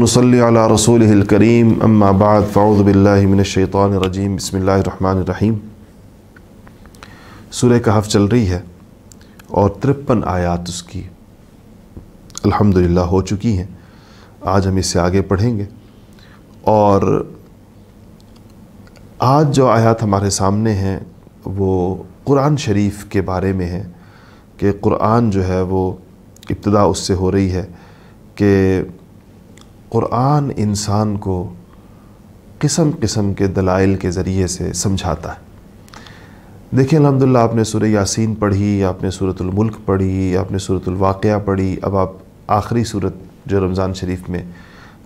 नसली रसूल करीम अम्माबाद फ़ाउज़बिल्लिमिनशैतरजीम बसमीम सूर्य कहफ चल रही है और तिरपन आयात उसकी अल्हम्दुलिल्लाह हो चुकी हैं आज हम इसे आगे पढ़ेंगे और आज जो आयात हमारे सामने हैं वो कुरान शरीफ के बारे में है कि कुरान जो है वो इब्तदा उससे हो रही है कि क़ुरान इंसान को किस्म किस्म के दलाइल के ज़रिए से समझाता है देखिए अलहमदिल्ला आपने सूर यासीन पढ़ी आपने सूरतुल्मुल्क पढ़ी आपने सूरतुल्वाक़ पढ़ी अब आप आखिरी सूरत जो रमज़ान शरीफ में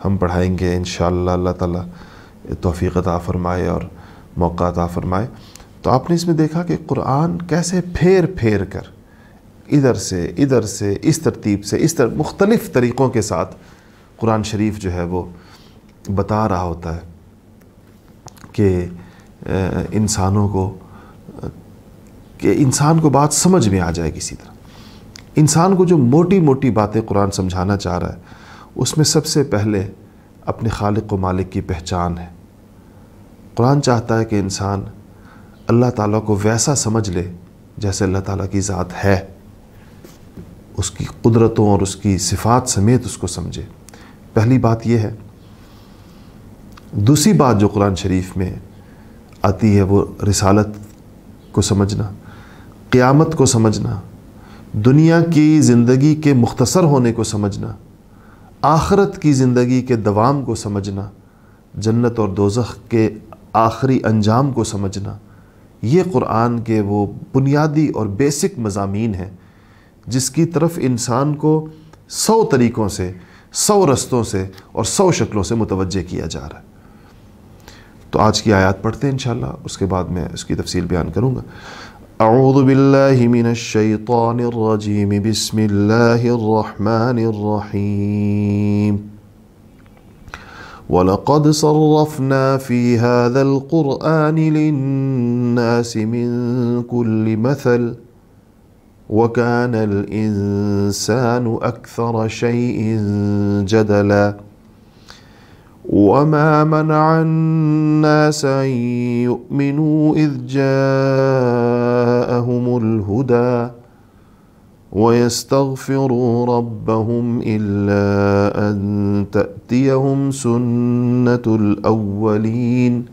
हम पढ़ाएंगे इन अल्लाह ताला तौफीक अता फ़रमाए और मौका अता फ़रमाए तो आपने इसमें देखा कि कुरान कैसे फेर फेर कर इधर से इधर से इस तरतीब से इस तर मुख्तलिफ़ तरीक़ों के साथ कुरान शरीफ जो है वो बता रहा होता है कि इंसानों को कि इंसान को बात समझ में आ जाए किसी तरह इंसान को जो मोटी मोटी बातें कुरान समझाना चाह रहा है उसमें सबसे पहले अपने खालिक व मालिक की पहचान है कुरान चाहता है कि इंसान अल्लाह ताला को वैसा समझ ले जैसे अल्लाह ताला की ज़ात है उसकी कुदरतों और उसकी सिफात समेत उसको समझे पहली बात यह है दूसरी बात जो कुरान शरीफ में आती है वो रिसालत को समझना क़यामत को समझना दुनिया की ज़िंदगी के मुख्तसर होने को समझना आखरत की ज़िंदगी के दवाम को समझना जन्नत और दोजख के आखिरी अंजाम को समझना ये कुरान के वो बुनियादी और बेसिक मजामी हैं जिसकी तरफ इंसान को सौ तरीक़ों से सौ रस्तों से और सौ शक्लों से मुतवजह किया जा रहा है तो आज की आयत पढ़ते हैं इंशाल्लाह उसके बाद मैं उसकी तफसील बयान करूँगा अऊदबिल्लिमिनशैतानरजीम बसमीम ولقد صرفنا في هذا القرآن للناس من كل مثل وكان الانسان اكثر شيء جدلا وما منع الناس ان يؤمنوا اذ جاءهم الهدى ويستغفروا ربهم الا ان تاتيهم سنه الاولين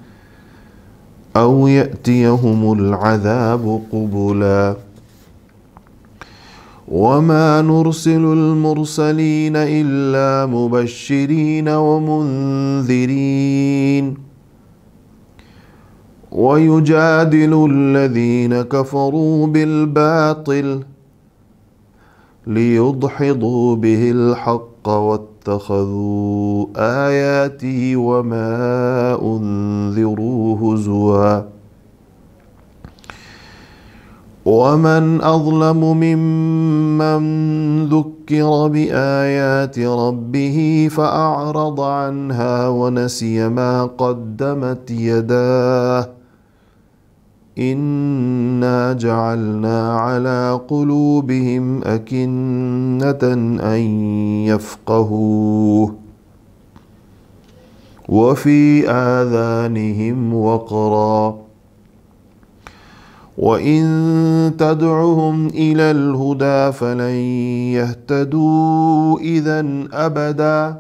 او ياتيهم العذاب قبلا وما نرسل المرسلين الا مبشرين ومنذرين ويجادل الذين كفروا بالباطل ليدحضوا به الحق واتخذوا اياتي وما انذروا هزوا ومن اظلم ممن ذكر بايات ربه فاعرض عنها ونسي ما قدمت يداه انا جعلنا على قلوبهم اكنه ان يفقهوه وفي اذانهم وقرا وان تدعهم الى الهدى فلن يهتدوا اذا ابدا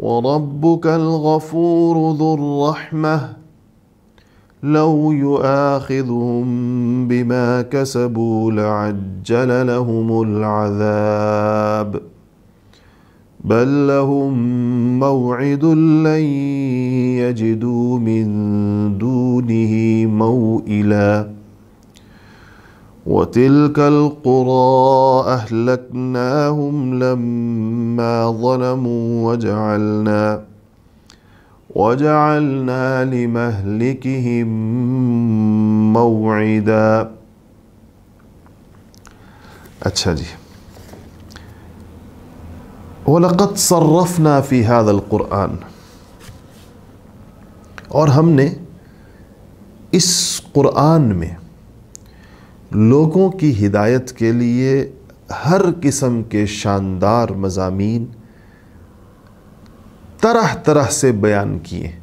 وربك الغفور ذو الرحمه لو يؤاخذهم بما كسبوا لعجل لهم العذاب بل لهم موعد لن يجدوا من دونه موئلا وتلك القرى اهلكناهم لما ظلموا وجعلنا وجعلنا لمهلكهم موعدا अच्छा वलक़त सर्रफ़ना फ़ी हादल क़ुरान और हमने इस क़ुरान में लोगों की हिदायत के लिए हर किस्म के शानदार मजामी तरह तरह से बयान किए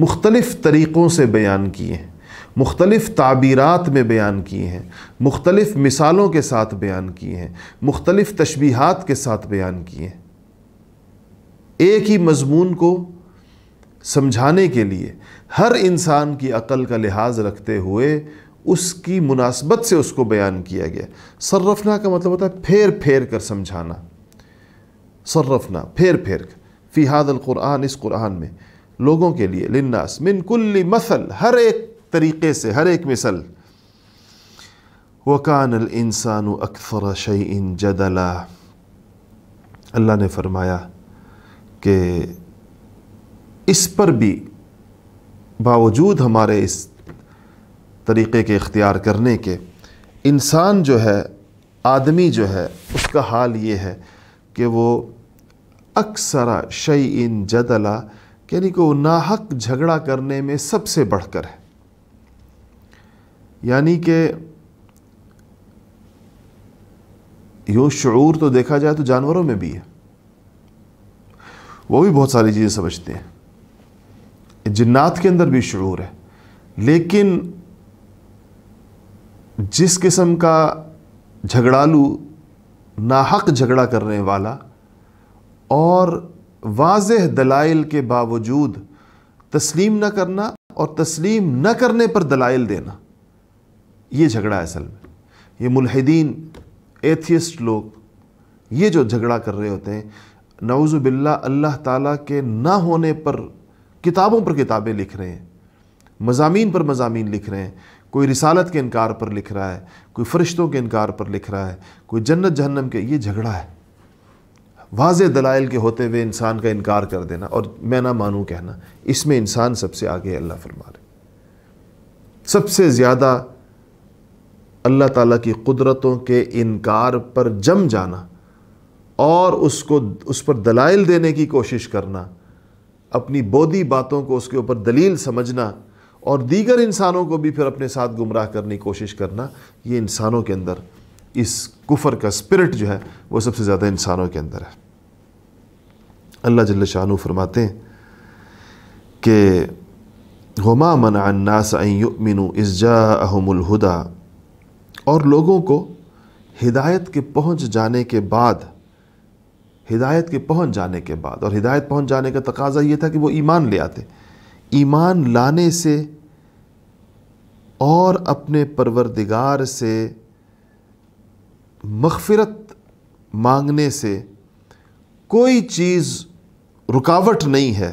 मुख्तलफ़ तरीक़ों से बयान किए हैं मुख्तलिफ़ ताबीरत में बयान किए हैं मुख्तलिफ़ मिसालों के साथ बयान किए हैं मुख्तलिफ़ तशबीहात के साथ बयान किए हैं एक ही मजमून को समझाने के लिए हर इंसान की अकल का लिहाज रखते हुए उसकी मुनासबत से उसको बयान किया गया सर्रफना का मतलब होता है फेर फेर कर समझाना सर्रफना फेर फेर कर फिहादल क़ुरान इस कुरान में लोगों के लिए लिन्नास मिन कुल्ली मसल हर एक तरीके से हर एक मिसल वकान इंसान अक्सर इन जदला अल्लाह ने फरमाया कि इस पर भी बावजूद हमारे इस तरीक़े के इख्तियार करने के इंसान जो है आदमी जो है उसका हाल ये है कि वो अक्सर शई इन जदला यानी कि वो नाहक झगड़ा करने में सबसे बढ़कर है यानी कि यो शूर तो देखा जाए तो जानवरों में भी है वो भी बहुत सारी चीज़ें समझते हैं जन्नात के अंदर भी शूर है लेकिन जिस किस्म का झगड़ालू नाहक झगड़ा करने वाला और वाज दलाइल के बावजूद तस्लीम न करना और तस्लीम न करने पर दलाइल देना ये झगड़ा असल में ये मुलहदीन एथियस्ट लोग ये जो झगड़ा कर रहे होते हैं नवज़ बिल्ला अल्लाह ताला के ना होने पर किताबों पर किताबें लिख रहे हैं मजामी पर मजामी लिख रहे हैं कोई रिसालत के इनकार पर लिख रहा है कोई फ़रिश्तों के इनकार पर लिख रहा है कोई जन्नत जहन्नम के ये झगड़ा है वाज दलाइल के होते हुए इंसान का इनकार कर देना और मैं ना मानूँ कहना इसमें इंसान सबसे आगे अल्लाह फरमा रहे सबसे ज़्यादा अल्लाह ताला की कुदरतों के इनकार पर जम जाना और उसको उस पर दलाइल देने की कोशिश करना अपनी बोधी बातों को उसके ऊपर दलील समझना और दीगर इंसानों को भी फिर अपने साथ गुमराह करने की कोशिश करना ये इंसानों के अंदर इस कुफर का स्पिरिट जो है वो सबसे ज़्यादा इंसानों के अंदर है अल्लाह जल्ल शाह फरमाते हैं कि हुमा मन अन्नास मिनु इज़ा अहमुलहुदा और लोगों को हिदायत के पहुंच जाने के बाद हिदायत के पहुंच जाने के बाद और हिदायत पहुंच जाने का तकाजा ये था कि वो ईमान ले आते ईमान लाने से और अपने परवरदिगार से मगफरत मांगने से कोई चीज़ रुकावट नहीं है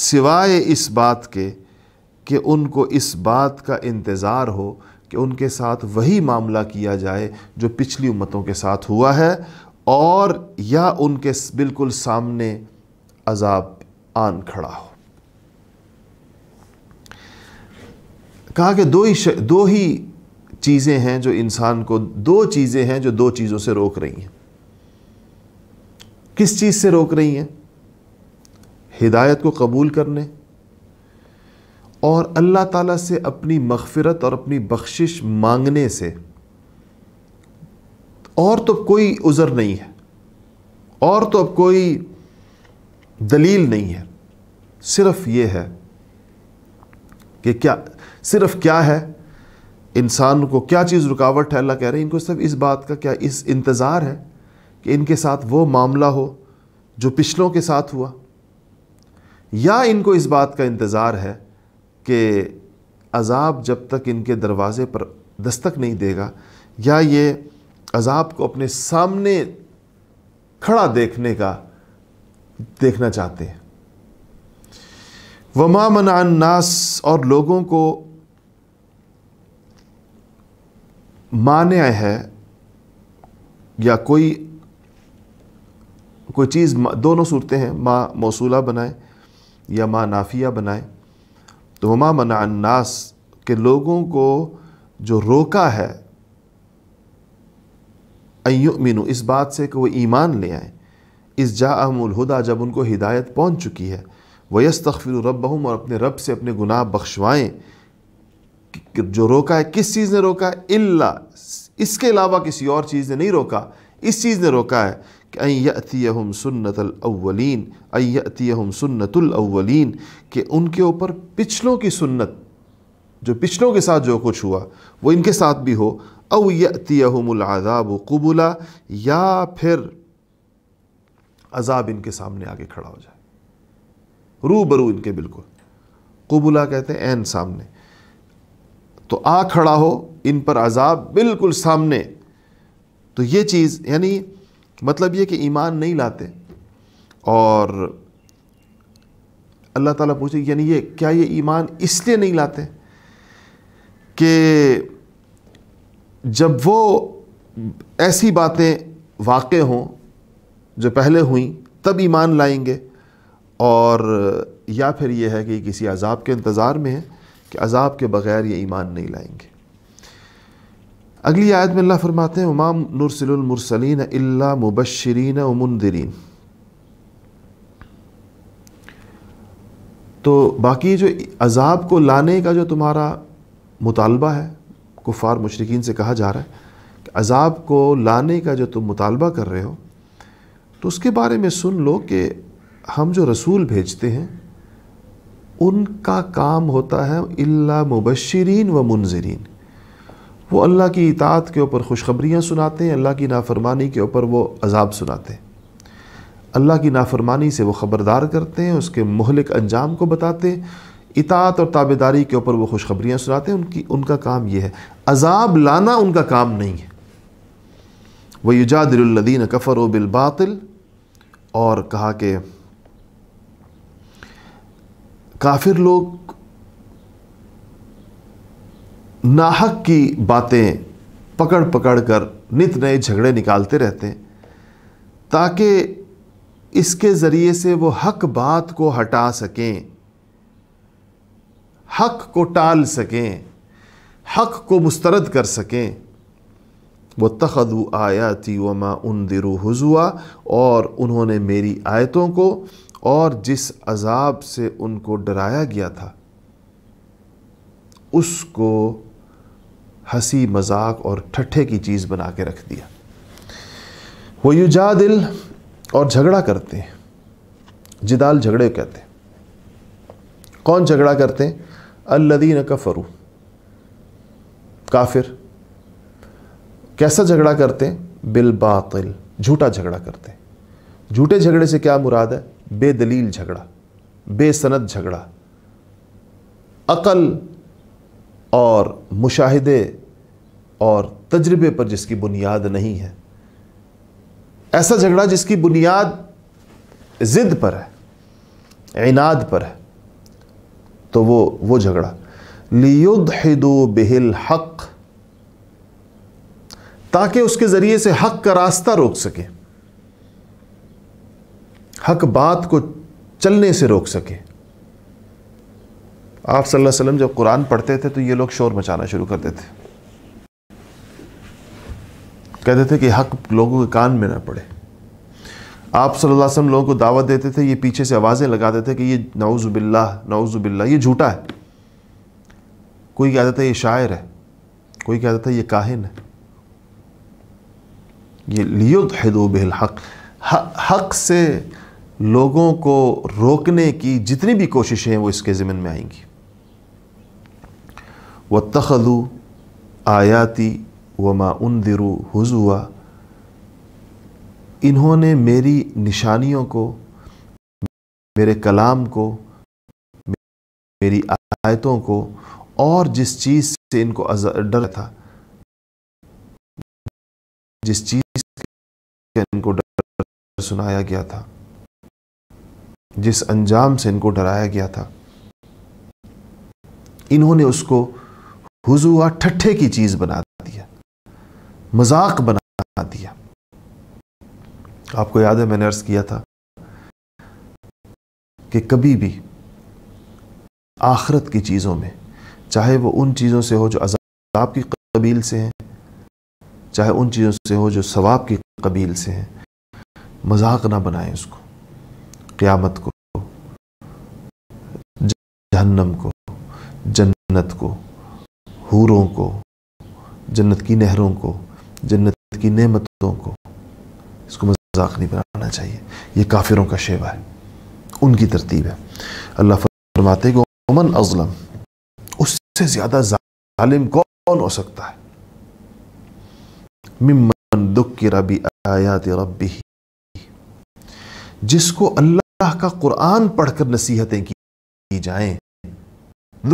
सिवाय इस बात के कि उनको इस बात का इंतज़ार हो कि उनके साथ वही मामला किया जाए जो पिछली उम्मतों के साथ हुआ है और या उनके बिल्कुल सामने अजाब आन खड़ा हो कहा कि दो ही दो ही चीज़ें हैं जो इंसान को दो चीज़ें हैं जो दो चीज़ों से रोक रही हैं किस चीज़ से रोक रही हैं हिदायत को कबूल करने और अल्लाह ताला से अपनी मगफरत और अपनी बख्शिश मांगने से और तो कोई उज़र नहीं है और तो अब कोई दलील नहीं है सिर्फ ये है कि क्या सिर्फ क्या है इंसान को क्या चीज़ रुकावट है अल्लाह कह रहे हैं इनको सिर्फ इस बात का क्या इस इंतज़ार है कि इनके साथ वो मामला हो जो पिछलों के साथ हुआ या इनको इस बात का इंतज़ार है कि अज़ाब जब तक इनके दरवाज़े पर दस्तक नहीं देगा या ये अज़ाब को अपने सामने खड़ा देखने का देखना चाहते हैं वमा मनान्नास और लोगों को माने है या कोई कोई चीज़ दोनों सूरतें हैं माँ मौसूला बनाए या माँ नाफिया बनाए तो वमा मनास के लोगों को जो रोका है मीनू इस बात से कि वो ईमान ले आए इस जा जब उनको हिदायत पहुँच चुकी है वयस तखफिर रबहम और अपने रब से अपने गुनाह बख्शवाएँ जो रोका है किस चीज़ ने रोका है इल्ला इसके अलावा किसी और चीज़ ने नहीं रोका इस चीज़ ने रोका है अयतियम सुन्नतलवलिन अयतियम सुन्नतलवलिन के उनके ऊपर पिछलों की सुन्नत जो पिछलों के साथ जो कुछ हुआ वो इनके साथ भी हो अवयतियमदाब कबूला या फिर अजाब इनके सामने आगे खड़ा हो जाए रू बरू इनके बिल्कुल कबूला कहते हैं एन सामने तो आ खड़ा हो इन पर अजाब बिल्कुल सामने तो ये चीज़ यानी मतलब ये कि ईमान नहीं लाते और अल्लाह ताला पूछे यानी ये क्या ये ईमान इसलिए नहीं लाते कि जब वो ऐसी बातें वाक़ हों जो पहले हुई तब ईमान लाएंगे और या फिर ये है कि किसी अजाब के इंतज़ार में है कि अजाब के बग़ैर ये ईमान नहीं लाएंगे अगली आयत में अल्लाह फरमाते हैं उमाम नुरसिलमरसलिन अल्ला मुबशरीन वमंदरीन तो बाकी जो अजाब को लाने का जो तुम्हारा मुतालबा है कुफार मशरकिन से कहा जा रहा है कि अजाब को लाने का जो तुम मुतालबा कर रहे हो तो उसके बारे में सुन लो कि हम जो रसूल भेजते हैं उनका काम होता है इल्ला मुबशरीन व मुंजरीन वो अल्लाह की इतात के ऊपर खुशखबरियाँ सुनाते हैं अल्लाह की नाफरमानी के ऊपर वो अजाब सुनाते हैं अल्लाह की नाफरमानी से वो ख़बरदार करते हैं उसके महलिक अंजाम को बताते हैं इतात और ताबेदारी के ऊपर वो खुशखबरियाँ सुनाते हैं उनकी उनका काम ये है अजाब लाना उनका काम नहीं है वह युजादिलदीन कफ़र बिलबातिल और कहा कि काफिर लोग नाहक की बातें पकड़ पकड़ कर नित नए झगड़े निकालते रहते हैं ताकि इसके ज़रिए से वो हक बात को हटा सकें हक को टाल सकें हक को मुस्तरद कर सकें वो तखदु आयाती वमा उन दिरु हजुआ और उन्होंने मेरी आयतों को और जिस अजाब से उनको डराया गया था उसको हंसी मजाक और ठट्ठे की चीज़ बना के रख दिया वो युजा दिल और झगड़ा करते हैं जिदाल झगड़े कहते हैं कौन झगड़ा करते हैं अल्लदीन कफरू काफिर कैसा झगड़ा करते हैं बिलबातिल झूठा झगड़ा करते हैं झूठे झगड़े से क्या मुराद है बेदलील झगड़ा बेसनत झगड़ा अकल और मुशाहिदे और तजर्बे पर जिसकी बुनियाद नहीं है ऐसा झगड़ा जिसकी बुनियाद ज़िद पर है इनाद पर है तो वो वो झगड़ा लियुदू बिहिल हक ताकि उसके ज़रिए से हक का रास्ता रोक सके हक बात को चलने से रोक सके आप सल्लल्लाहु अलैहि वसल्लम जब कुरान पढ़ते थे तो ये लोग शोर मचाना शुरू करते थे कहते थे कि हक लोगों के कान में ना पड़े आप सल्लल्लाहु अलैहि वसल्लम लोगों को दावत देते थे ये पीछे से आवाज़ें लगाते थे कि ये नाउज़ुबिल्ला नाउज़ुबिल्ला ये झूठा है कोई कहता था ये शायर है कोई कहता था ये काहिन है ये लियो हिदोबिल हक हक से लोगों को रोकने की जितनी भी कोशिशें हैं वो इसके ज़िम्न में आएंगी व तखदु आयाती व माउन दिरु हज़ुआ इन्होंने मेरी निशानियों को मेरे कलाम को मेरी आयतों को और जिस चीज़ से इनको डर था जिस चीज़ से इनको डर सुनाया गया था जिस अंजाम से इनको डराया गया था इन्होंने उसको हुजूआ ठट्ठे की चीज़ बना दिया मजाक बना दिया आपको याद है मैंने अर्ज किया था कि कभी भी आखरत की चीज़ों में चाहे वो उन चीज़ों से हो जो अजाब की कबील से हैं चाहे उन चीज़ों से हो जो सवाब की कबील से हैं मजाक ना बनाए उसको क़्यामत को जहन्नम को जन्नत को हूरों को जन्नत की नहरों को जन्नत की नेमतों को इसको मजाक नहीं बनाना चाहिए ये काफिरों का शेवा है उनकी तरतीब है अल्लाह फरमाते गोमन अजलम उससे ज़्यादा ज़ालिम कौन हो सकता है मिमन दुख की रबी आयात रबी जिसको अल्लाह का कुरान पढ़कर नसीहतें की जाएं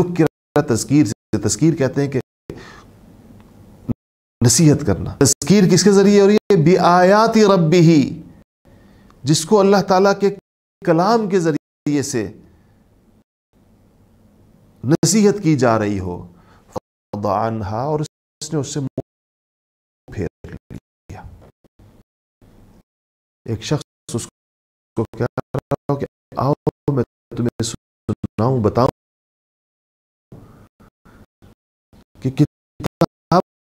दुख की तस्कीर तस्कीर कहते हैं कि नसीहत करना तस्कीर किसके ज़रिए हो रही है बे बेआयात रबी ही जिसको अल्लाह ताला के कलाम के ज़रिए से नसीहत की जा रही हो हा और उसने उससे फेर लिया एक शख्स उसको क्या कर रहा हो कि आओ मैं तुम्हें सुनाऊं बताऊं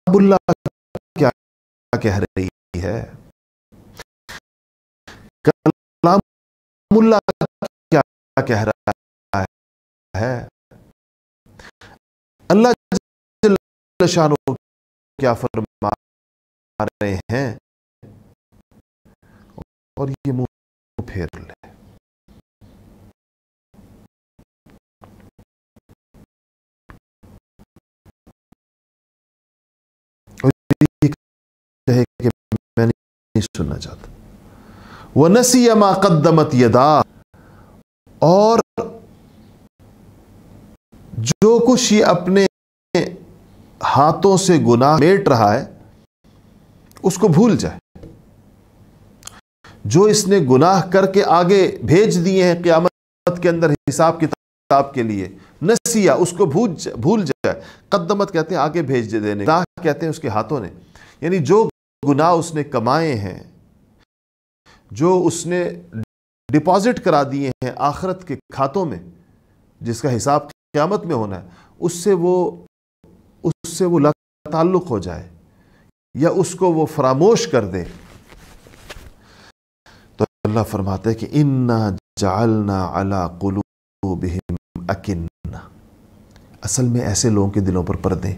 क्या कह रही है कलामुल्ला क्या कह रहा है अल्लाह क्या फरमा रहे हैं और ये मुंह फेर ले कहे कि मैं नहीं सुनना चाहता वह नसी माकदमत यदा और जो कुछ ये अपने हाथों से गुनाह मेट रहा है उसको भूल जाए जो इसने गुनाह करके आगे भेज दिए हैं क्यामत के अंदर हिसाब किताब के लिए नसिया उसको भूल भूल जाए कदमत कहते हैं आगे भेज देने कहते हैं उसके हाथों ने यानी जो गुनाह उसने कमाए हैं जो उसने डिपॉजिट करा दिए हैं आखरत के खातों में जिसका हिसाब क़यामत में होना है उससे वो उससे वो ताल्लुक़ हो जाए या उसको वो फरामोश कर दे तो अल्लाह फरमाते कि इन्ना जालना अला कुलूबिहिम अकिन्ना असल में ऐसे लोगों के दिलों पर पर्दे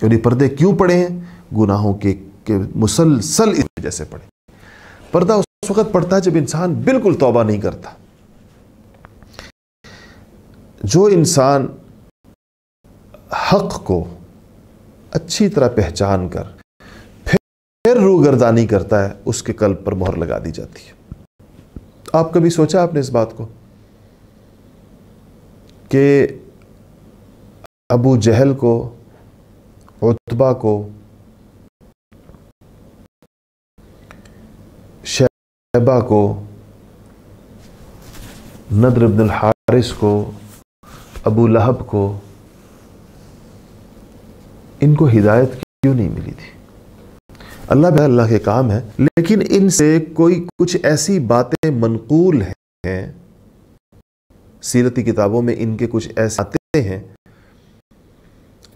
क्योंकि पर्दे क्यों पड़े हैं गुनाहों के के मुसलसल इस वजह से पड़े पर्दा उस वक़्त पड़ता है जब इंसान बिल्कुल तौबा नहीं करता जो इंसान हक को अच्छी तरह पहचान कर फिर रूगर्दानी करता है उसके कल्ब पर मोहर लगा दी जाती है आप कभी सोचा आपने इस बात को कि अबू जहल को उतबा को साहिबा को नदर अब्दुल हारिस को अबू लहब को इनको हिदायत क्यों नहीं मिली थी अल्लाह भी अल्लाह के काम है लेकिन इनसे कोई कुछ ऐसी बातें मनकूल हैं सीरती किताबों में इनके कुछ ऐसे आते हैं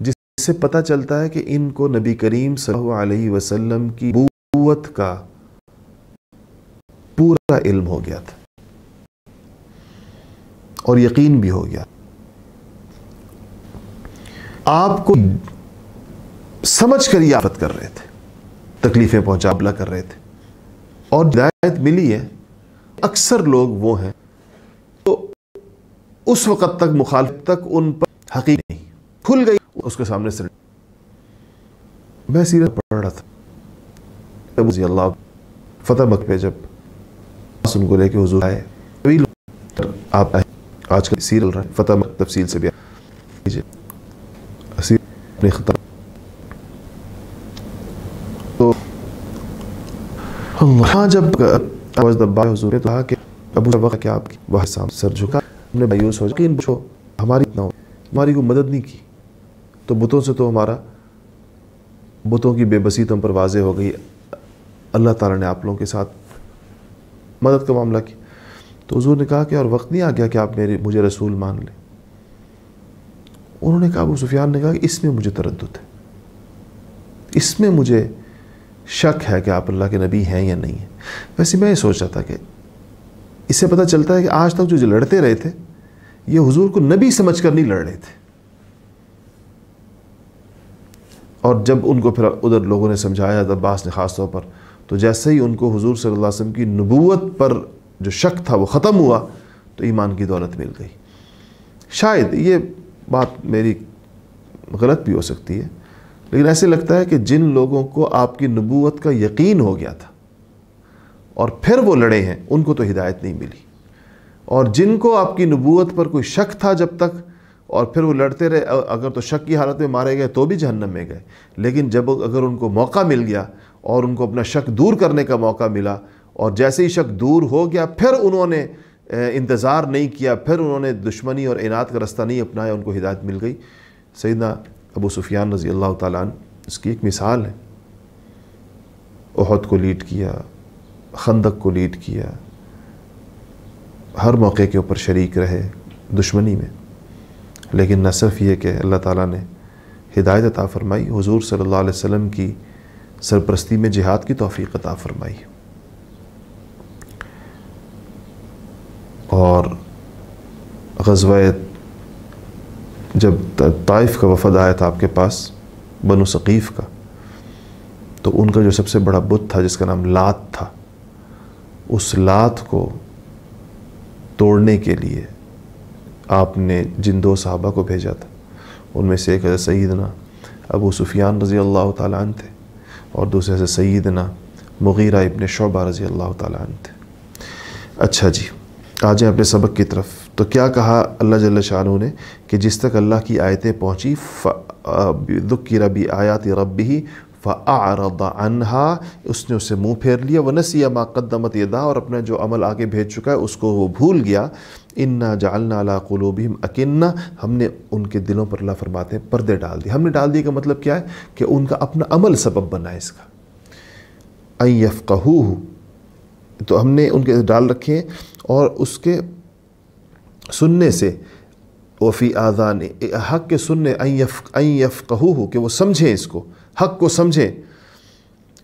जिससे पता चलता है कि इनको नबी करीम सल्लल्लाहु अलैहि वसल्लम की बुवत का पूरा इल्म हो गया था और यकीन भी हो गया आपको समझ कर ही आफत कर रहे थे तकलीफ़ें पहुंचाबला कर रहे थे और हिदायत मिली है अक्सर लोग वो हैं तो उस वक़्त तक मुखाल तक उन पर हकीक नहीं खुल गई उसके सामने से मैं सीरत पढ़ रहा था अल्लाह फतेह मक पे जब उनको लेके हुजूर आए सभी लोग आप आए आज का सीरियल रहा है फतह तफसील से भी कीजिए अपने खिताब तो हाँ जब आवाज दब्बा हुजूर ने तो कहा कि अब उस वक्त क्या आपकी वह साम सर झुका हमने मायूस हो इन बच्चों हमारी इतना हो हमारी को मदद नहीं की तो बुतों से तो हमारा बुतों की बेबसी तुम पर वाजे हो गई अल्लाह ताला ने आप लोगों के साथ मदद का मामला किया तो हजूर ने कहा कि और वक्त नहीं आ गया कि आप मेरे मुझे रसूल मान लें उन्होंने कहा अबू सुफियान ने कहा कि इसमें मुझे तरद है इसमें मुझे शक है कि आप अल्लाह के नबी हैं या नहीं हैं वैसे मैं ये सोच रहा था कि इससे पता चलता है कि आज तक जो लड़ते रहे थे ये हुजूर को नबी समझ कर नहीं लड़ रहे थे और जब उनको फिर उधर लोगों ने समझाया अब्बास ने ख़ास तौर पर तो जैसे ही उनको हुजूर सल्लल्लाहु अलैहि वसल्लम की नबूत पर जो शक था वो ख़त्म हुआ तो ईमान की दौलत मिल गई शायद ये बात मेरी गलत भी हो सकती है लेकिन ऐसे लगता है कि जिन लोगों को आपकी नबूत का यकीन हो गया था और फिर वो लड़े हैं उनको तो हिदायत नहीं मिली और जिनको आपकी नबूत पर कोई शक था जब तक और फिर वो लड़ते रहे अगर तो शक की हालत में मारे गए तो भी जहन्नम में गए लेकिन जब अगर उनको मौका मिल गया और उनको अपना शक दूर करने का मौका मिला और जैसे ही शक दूर हो गया फिर उन्होंने इंतज़ार नहीं किया फिर उन्होंने दुश्मनी और इनात का रास्ता नहीं अपनाया उनको हिदायत मिल गई सैदना अबू सुफियान रज़ी अल्लाह ताली इसकी एक मिसाल है अहद को लीड किया खंदक को लीड किया हर मौके के ऊपर शरीक रहे दुश्मनी में लेकिन न सिर्फ ये कि अल्लाह ताला ने हिदायत अता फ़रमाई हुजूर सल्लल्लाहु अलैहि वसल्लम की सरपरस्ती में जिहाद की तोफ़ी अता फरमाई और गजवाए जब ताइफ का वफद आया था आपके पास बनु सकीफ़ का तो उनका जो सबसे बड़ा बुत था जिसका नाम लात था उस लात को तोड़ने के लिए आपने जिन दो साहबा को भेजा था उनमें से एक सईदना अबू सुफियान रज़ी अल्लाह ताला थे और दूसरे से सईदना मुगीरा इबन शोबा रज़ी अल्लाह थे अच्छा जी आ जाए अपने सबक की तरफ तो क्या कहा अल्लाह जल शाह ने कि जिस तक अल्लाह की आयतें पहुँची दुख की रबी आयात रब ही फ़ारद अनहा उसने उसे मुंह फेर लिया व नसिया मकदमत यदा और अपना जो अमल आगे भेज चुका है उसको वो भूल गया इन्ना जालना अला अकन्ना अकिन्ना हमने उनके दिलों पर ला फरमाते पर्दे डाल दिए हमने डाल दिए का मतलब क्या है कि उनका अपना अमल सबब बना है इसका कहू तो हमने उनके डाल रखे हैं और उसके सुनने से वफ़ी आज़ान हक़ के सुनने अयफ़ कहू कि वो समझें इसको हक को समझें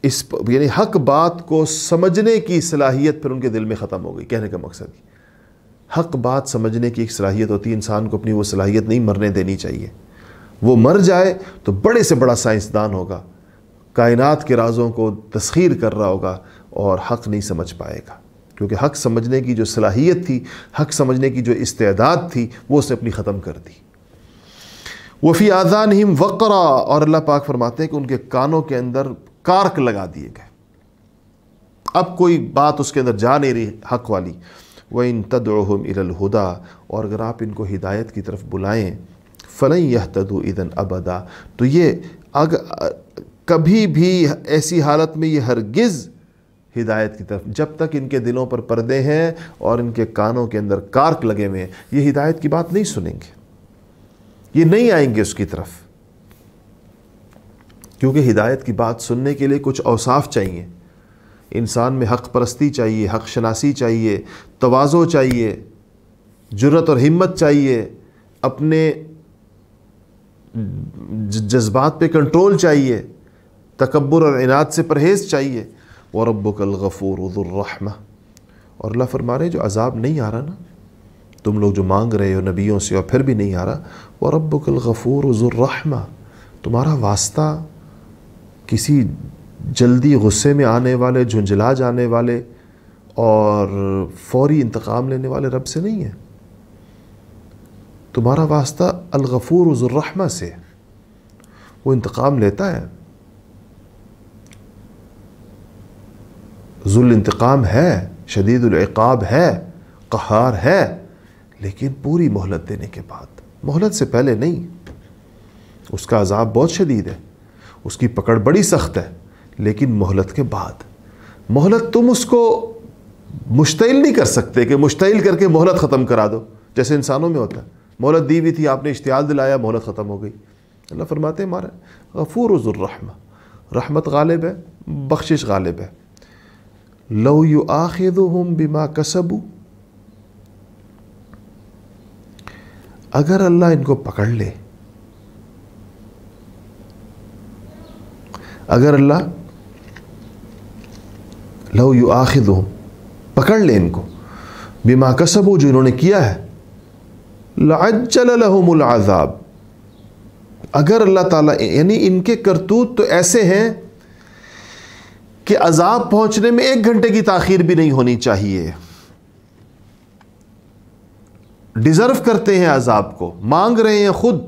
इस यानी हक बात को समझने की सलाहियत फिर उनके दिल में ख़त्म हो गई कहने का मकसद हक बात समझने की एक सलाहियत होती है इंसान को अपनी वो सलाहियत नहीं मरने देनी चाहिए वो मर जाए तो बड़े से बड़ा साइंसदान होगा कायनात के राज़ों को तस्खीर कर रहा होगा और हक नहीं समझ पाएगा क्योंकि हक समझने की जो सलाहियत थी हक समझने की जो इस्तेदाद थी वो उसने अपनी ख़त्म कर दी वफ़ी आज़ान हिम वक़रा और अल्लाह पाक फरमाते हैं कि उनके कानों के अंदर कारक लगा दिए गए अब कोई बात उसके अंदर जा नहीं रही हक वाली व इन तदम इलहुदा और अगर आप इनको हिदायत की तरफ बुलाएँ फ़लई यह तदु इदन अबदा तो ये अग कभी भी ऐसी हालत में ये हरगिज़ हिदायत की तरफ जब तक इनके दिलों पर पर्दे हैं और इनके कानों के अंदर कारक लगे हुए हैं ये हिदायत की बात नहीं सुनेंगे ये नहीं आएंगे उसकी तरफ क्योंकि हिदायत की बात सुनने के लिए कुछ औसाफ चाहिए इंसान में हक परस्ती चाहिए हक शनासी चाहिए तोज़ो चाहिए जुरत और हिम्मत चाहिए अपने जज्बात पे कंट्रोल चाहिए तकबर और इनाद से परहेज़ चाहिए व रब्बुकल गफ़ूर उदुररहमा और अल्लाह फरमा रहे जो अज़ाब नहीं आ रहा ना तुम लोग जो मांग रहे हो नबियों से और फिर भी नहीं आ रहा वो रबूर गफ़ूर ज़ुर्रहमा तुम्हारा वास्ता किसी जल्दी गुस्से में आने वाले झुंझला जाने वाले और फौरी इंतकाम लेने वाले रब से नहीं है तुम्हारा वास्ता अलगफूर ज़ुर्रहमा से वो इंतकाम लेता है जुल इंतकाम है शदीद है कहार है लेकिन पूरी मोहलत देने के बाद मोहलत से पहले नहीं उसका अजाब बहुत शदीद है उसकी पकड़ बड़ी सख्त है लेकिन मोहलत के बाद मोहलत तुम उसको मुश्तिल नहीं कर सकते कि मुश्तिल करके मोहलत ख़त्म करा दो जैसे इंसानों में होता है मोहलत दी हुई थी आपने इश्तियाल दिलाया मोहलत ख़त्म हो गई अल्लाह फरमाते हमारा गफूर रहम रहमत गालिब है बख्शिश गालिब है लव यू आखिद बिमा कसबू अगर अल्लाह इनको पकड़ ले अगर अल्लाह लो यू आखिद पकड़ ले इनको बीमा हो जो इन्होंने किया है लाजल आज़ाब अगर अल्लाह ताला यानी इनके करतूत तो ऐसे हैं कि अज़ाब पहुंचने में एक घंटे की ताखीर भी नहीं होनी चाहिए डिज़र्व करते हैं अजाब को मांग रहे हैं ख़ुद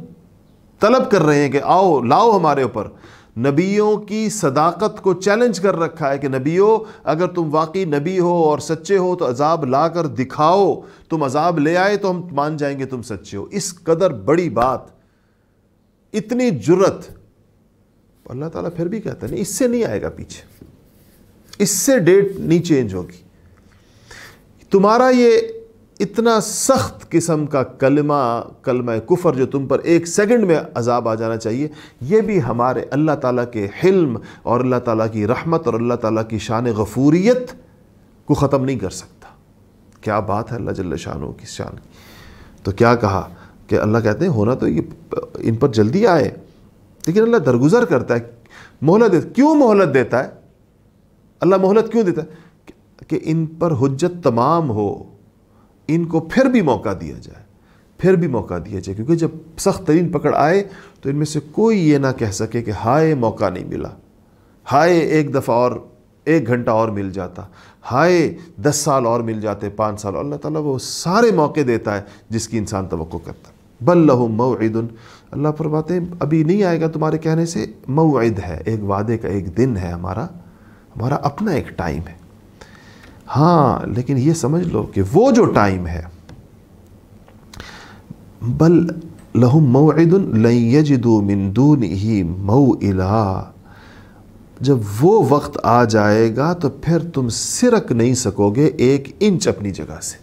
तलब कर रहे हैं कि आओ लाओ हमारे ऊपर नबियों की सदाकत को चैलेंज कर रखा है कि नबियो अगर तुम वाकई नबी हो और सच्चे हो तो अजाब ला कर दिखाओ तुम अजाब ले आए तो हम मान जाएंगे तुम सच्चे हो इस कदर बड़ी बात इतनी जुरत अल्लाह ताला फिर भी कहता है नहीं इससे नहीं आएगा पीछे इससे डेट नहीं चेंज होगी तुम्हारा ये इतना सख्त किस्म का कलमा कलम कुफ़र जो तुम पर एक सेकंड में अजाब आ जाना चाहिए ये भी हमारे अल्लाह ताला के हिल्म और अल्लाह ताला की रहमत और अल्लाह ताला की शान गफूरीत को ख़त्म नहीं कर सकता क्या बात है अल्लाह जल्ल शाह की शान की तो क्या कहा कि अल्लाह कहते हैं होना तो ये इन पर जल्दी आए लेकिन अल्लाह दरगुजर करता है मोहलत क्यों मोहलत देता है अल्लाह मोहलत क्यों देता है कि इन पर हजत तमाम हो इनको फिर भी मौका दिया जाए फिर भी मौका दिया जाए क्योंकि जब सख्त तरीन पकड़ आए तो इनमें से कोई ये ना कह सके कि हाय मौका नहीं मिला हाय एक दफ़ा और एक घंटा और मिल जाता हाय दस साल और मिल जाते पाँच साल अल्लाह ताला वो सारे मौके देता है जिसकी इंसान तो करता बल लहु मऊद अल्लाह पर बातें अभी नहीं आएगा तुम्हारे कहने से मऊद है एक वादे का एक दिन है हमारा हमारा अपना एक टाइम है हाँ लेकिन ये समझ लो कि वो जो टाइम है बल लहू मऊदन लयजदू मिंदून ही मऊ इला जब वो वक्त आ जाएगा तो फिर तुम सिरक नहीं सकोगे एक इंच अपनी जगह से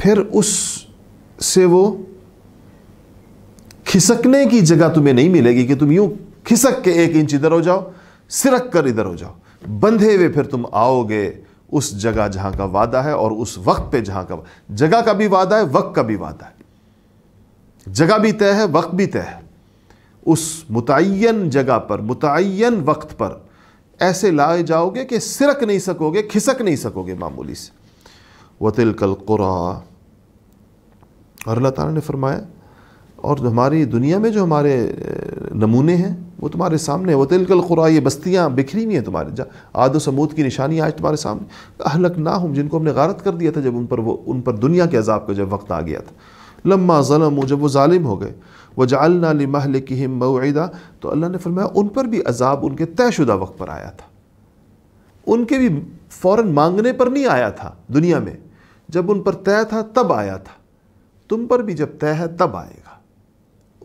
फिर उस से वो खिसकने की जगह तुम्हें नहीं मिलेगी कि तुम यूं खिसक के एक इंच इधर हो जाओ सिरक कर इधर हो जाओ बंधे हुए फिर तुम आओगे उस जगह जहां का वादा है और उस वक्त पे जहां का जगह का भी वादा है वक्त का भी वादा है जगह भी तय है वक्त भी तय है उस मुतन जगह पर मुतन वक्त पर ऐसे लाए जाओगे कि सिरक नहीं सकोगे खिसक नहीं सकोगे मामूली से वतिल कल कुरा और अल्लाह ताला ने फरमाया और हमारी दुनिया में जो हमारे नमूने हैं वो तुम्हारे सामने वो तिलकल खुरा ये बस्तियाँ बिखरी हुई हैं तुम्हारे जहाँ आदो समूद की निशानी आज तुम्हारे सामने अहलक ना हूँ जिनको हमने गारत कर दिया था जब उन पर वो उन पर दुनिया के अजाब का जब वक्त आ गया था लम्मा ज़लम जब वो ालिम हो गए व नाल महल की हिम मऊदा तो अल्लाह ने फरमाया उन पर भी अजाब उनके तयशुदा वक्त पर आया था उनके भी फ़ौर मांगने पर नहीं आया था दुनिया में जब उन पर तय था तब आया था तुम पर भी जब तय है तब आएगा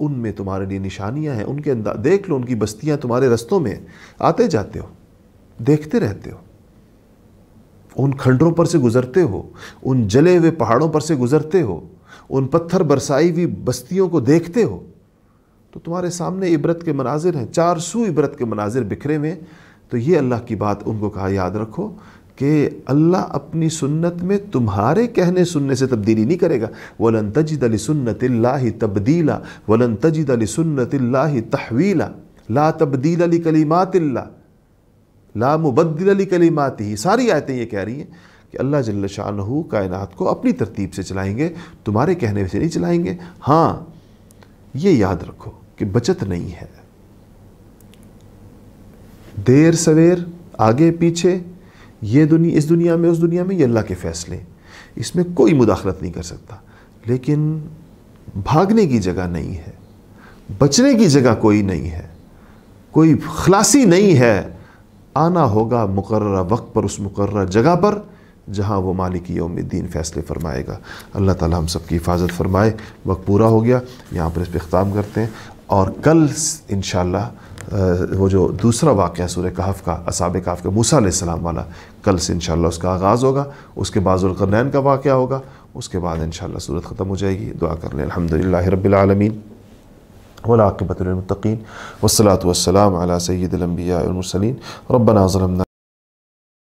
उनमें तुम्हारे लिए निशानियां हैं उनके अंदर देख लो उनकी बस्तियां तुम्हारे रस्तों में आते जाते हो देखते रहते हो उन खंडरों पर से गुजरते हो उन जले हुए पहाड़ों पर से गुजरते हो उन पत्थर बरसाई हुई बस्तियों को देखते हो तो तुम्हारे सामने इबरत के मनाजिर हैं चार सू इबरत के मनाजिर बिखरे हुए तो ये अल्लाह की बात उनको कहा याद रखो कि अल्लाह अपनी सुन्नत में तुम्हारे कहने सुनने से तब्दीली नहीं करेगा वलन तजद अली सुन्नत तब्दीला वलन तजद अली सुन्नत तहवीला ला तब्दील अली कलीमात ला मुबद्दिल अली कलीमात ही सारी आयतें ये कह रही हैं कि अल्लाह जल्ल शाह कायनात को अपनी तरतीब से चलाएंगे तुम्हारे कहने से नहीं चलाएंगे हाँ ये याद रखो कि बचत नहीं है देर सवेर आगे पीछे ये दुनिया इस दुनिया में उस दुनिया में ये अल्लाह के फ़ैसले इसमें कोई मुदाखलत नहीं कर सकता लेकिन भागने की जगह नहीं है बचने की जगह कोई नहीं है कोई खलासी नहीं है आना होगा मुकर वक्त पर उस मुकर जगह पर जहाँ वो मालिक योमद्दीन फैसले फरमाएगा अल्लाह ताला हम सब की हिफाजत फरमाए वक्त पूरा हो गया यहाँ पर इस पर अख्ताम करते हैं और कल इन वो जो दूसरा वाक़ सूर्य कहफ़ का असाब कहफ़ का मूसा सलाम वाला कल से इनशाला उसका आगाज़ होगा उसके बाद जुल्कनैन का वाक़ होगा उसके बाद इन सूरत ख़त्म हो जाएगी दुआ कर लें अलहमदिल्ला रबालमीन वलाकबतमतकीन वसलात वसलाम सैदम्बियामसलिन रबना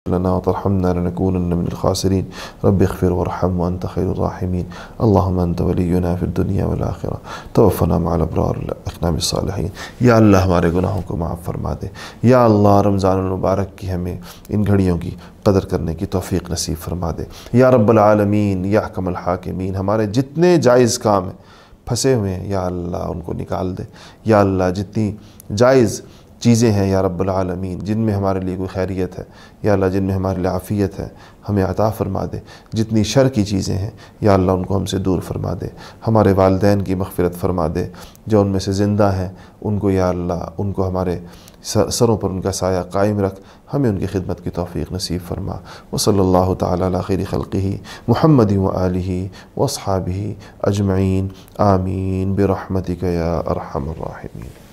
لنا وترحمنا لنكونن من الخاسرين رب اغفر وارحم وأنت خير الراحمين اللهم أنت वलीना फिर दुनिया वाखिर तोफ़ना मालब्रारकनाम सालहीन या अल्लाह हमारे गुनाहों को माफ़ फरमा दे या अल्लाह रमज़ानमबारक की हमें इन घड़ियों की कदर करने की तोफ़ी नसीब फरमा दे या रब्लमीन या कमल हाकिमीन हमारे जितने जायज़ काम हैं फंसे हुए हैं या अल्लाह उनको निकाल दे या अल्लाह जितनी जायज़ चीज़ें हैं या जिन जिनमें हमारे लिए कोई खैरियत है या अल्लाह जिनमें हमारे लिए आफ़ियत है हमें अता फ़रमा दे जितनी शर की चीज़ें हैं या अल्लाह उनको हमसे दूर फरमा दे हमारे वालदे की मफफ़रत फरमा दे जो उनमें से ज़िंदा हैं उनको या अल्लाह उनको हमारे सरों पर उनका साया कायम रख हमें उनकी खिदमत की तोफ़ी नसीब फरमा व सल्ला तखिर खलकी महमद वली वसहाबी अजमैन आमीन बरहमतिक या अरहमरमी